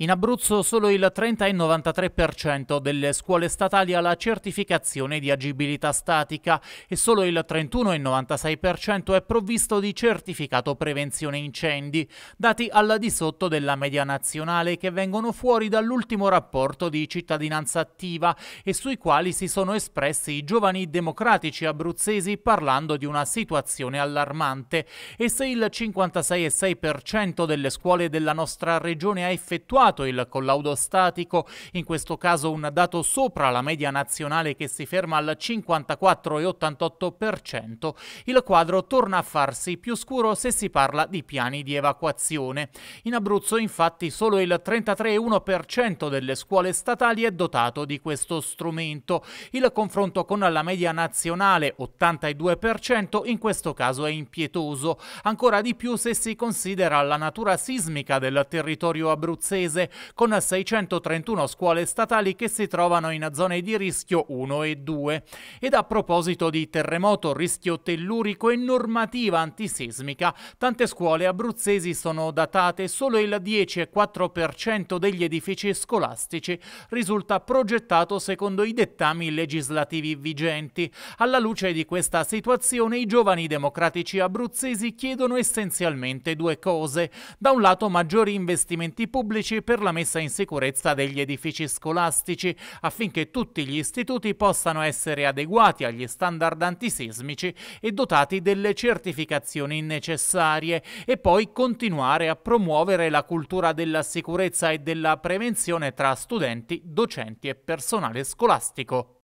In Abruzzo solo il 30,93% delle scuole statali ha la certificazione di agibilità statica e solo il 31,96% è provvisto di certificato prevenzione incendi, dati al di sotto della media nazionale che vengono fuori dall'ultimo rapporto di cittadinanza attiva e sui quali si sono espressi i giovani democratici abruzzesi parlando di una situazione allarmante e se il 56,6% delle scuole della nostra regione ha effettuato aumentato il collaudo statico, in questo caso un dato sopra la media nazionale che si ferma al 54,88%, il quadro torna a farsi più scuro se si parla di piani di evacuazione. In Abruzzo infatti solo il 33,1% delle scuole statali è dotato di questo strumento. Il confronto con la media nazionale 82% in questo caso è impietoso, ancora di più se si considera la natura sismica del territorio abruzzese Paese, con 631 scuole statali che si trovano in zone di rischio 1 e 2. Ed a proposito di terremoto, rischio tellurico e normativa antisismica, tante scuole abruzzesi sono datate, solo il 10,4% degli edifici scolastici risulta progettato secondo i dettami legislativi vigenti. Alla luce di questa situazione i giovani democratici abruzzesi chiedono essenzialmente due cose. Da un lato maggiori investimenti pubblici per la messa in sicurezza degli edifici scolastici affinché tutti gli istituti possano essere adeguati agli standard antisismici e dotati delle certificazioni necessarie e poi continuare a promuovere la cultura della sicurezza e della prevenzione tra studenti, docenti e personale scolastico.